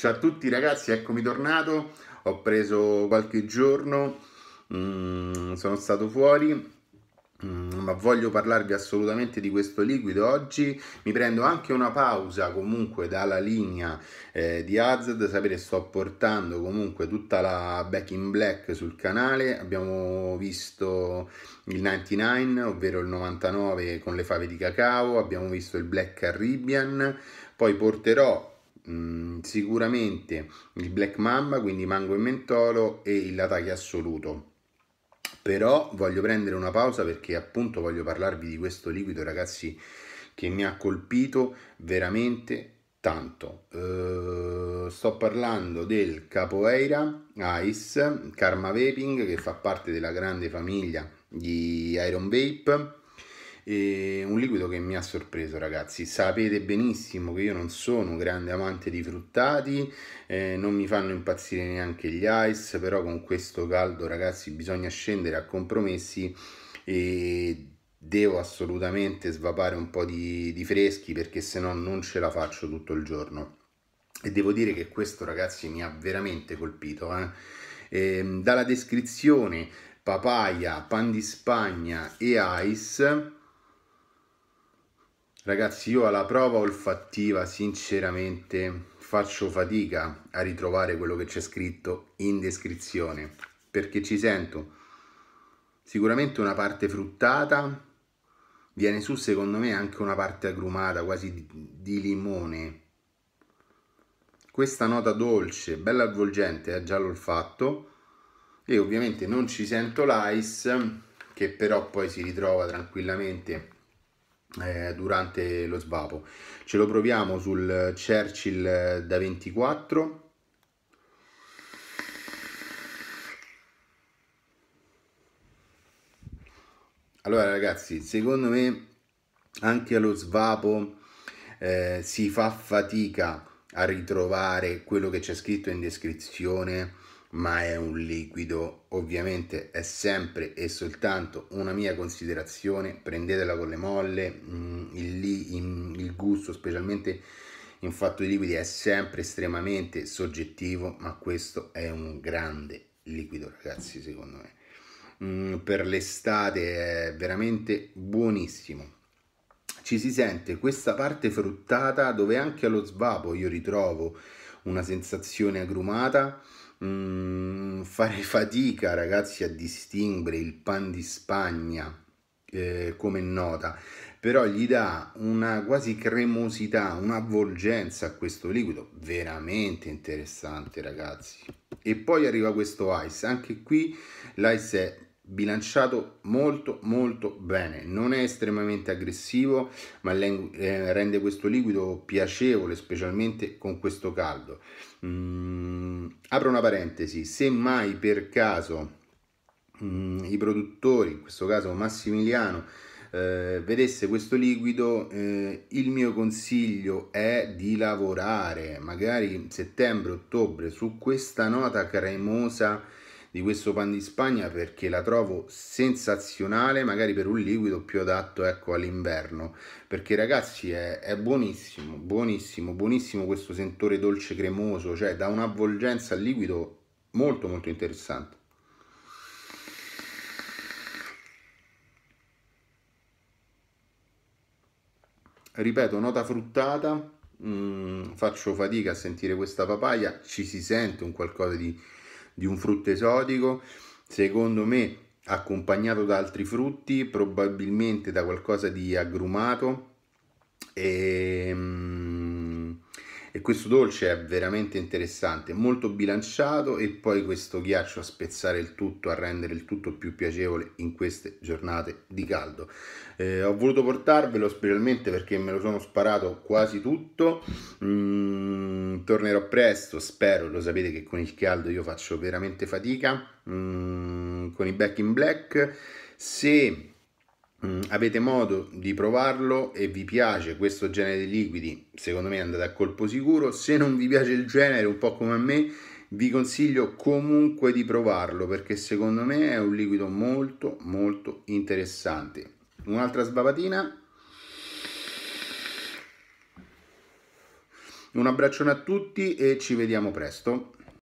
Ciao a tutti ragazzi, eccomi tornato, ho preso qualche giorno, mm, sono stato fuori, mm, ma voglio parlarvi assolutamente di questo liquido oggi, mi prendo anche una pausa comunque dalla linea eh, di Hazard, sapete sto portando comunque tutta la back in black sul canale, abbiamo visto il 99, ovvero il 99 con le fave di cacao, abbiamo visto il Black Caribbean, poi porterò Mm, sicuramente il Black Mamba, quindi mango e mentolo e il Lataki assoluto. Però voglio prendere una pausa perché appunto voglio parlarvi di questo liquido, ragazzi, che mi ha colpito veramente tanto. Uh, sto parlando del Capoeira Ice Karma Vaping che fa parte della grande famiglia di Iron Vape e un liquido che mi ha sorpreso ragazzi, sapete benissimo che io non sono un grande amante di fruttati, eh, non mi fanno impazzire neanche gli ice, però con questo caldo ragazzi bisogna scendere a compromessi e devo assolutamente svapare un po' di, di freschi perché se no non ce la faccio tutto il giorno. E devo dire che questo ragazzi mi ha veramente colpito. Eh? E, ehm, dalla descrizione papaya, pan di Spagna e ice Ragazzi, io alla prova olfattiva, sinceramente, faccio fatica a ritrovare quello che c'è scritto in descrizione, perché ci sento sicuramente una parte fruttata, viene su secondo me anche una parte agrumata, quasi di limone. Questa nota dolce, bella avvolgente, è già l'olfatto, e ovviamente non ci sento l'ice, che però poi si ritrova tranquillamente eh, durante lo svapo. Ce lo proviamo sul Churchill eh, da 24. Allora ragazzi, secondo me anche allo svapo eh, si fa fatica a ritrovare quello che c'è scritto in descrizione ma è un liquido. Ovviamente è sempre e soltanto una mia considerazione, prendetela con le molle, mm, il, il, il gusto specialmente in fatto di liquidi è sempre estremamente soggettivo, ma questo è un grande liquido ragazzi secondo me. Mm, per l'estate è veramente buonissimo. Ci si sente questa parte fruttata dove anche allo svapo io ritrovo una sensazione agrumata Mm, fare fatica ragazzi a distinguere il pan di Spagna eh, come nota però gli dà una quasi cremosità un'avvolgenza a questo liquido veramente interessante ragazzi e poi arriva questo ice anche qui l'ice è bilanciato molto molto bene non è estremamente aggressivo ma eh, rende questo liquido piacevole specialmente con questo caldo mm, apro una parentesi se mai per caso mm, i produttori in questo caso Massimiliano eh, vedesse questo liquido eh, il mio consiglio è di lavorare magari settembre ottobre su questa nota cremosa di questo pan di Spagna perché la trovo sensazionale, magari per un liquido più adatto ecco, all'inverno, perché ragazzi è, è, buonissimo, buonissimo, buonissimo questo sentore dolce cremoso, cioè da un'avvolgenza al liquido molto molto interessante. Ripeto, nota fruttata, Mm, faccio fatica a sentire questa papaya, ci si sente un qualcosa di di un frutto esotico, secondo me accompagnato da altri frutti, probabilmente da qualcosa di agrumato. E, ehm, e questo dolce è veramente interessante, molto bilanciato e poi questo ghiaccio a spezzare il tutto, a rendere il tutto più piacevole in queste giornate di caldo. Eh, ho voluto portarvelo specialmente perché me lo sono sparato quasi tutto. Mm tornerò presto, spero, lo sapete che con il caldo io faccio veramente fatica mm, con i back in black. Se mm, avete modo di provarlo e vi piace questo genere di liquidi, secondo me andate a colpo sicuro. Se non vi piace il genere, un po' come a me, vi consiglio comunque di provarlo perché secondo me è un liquido molto molto interessante. Un'altra sbavatina Un abbraccione a tutti e ci vediamo presto.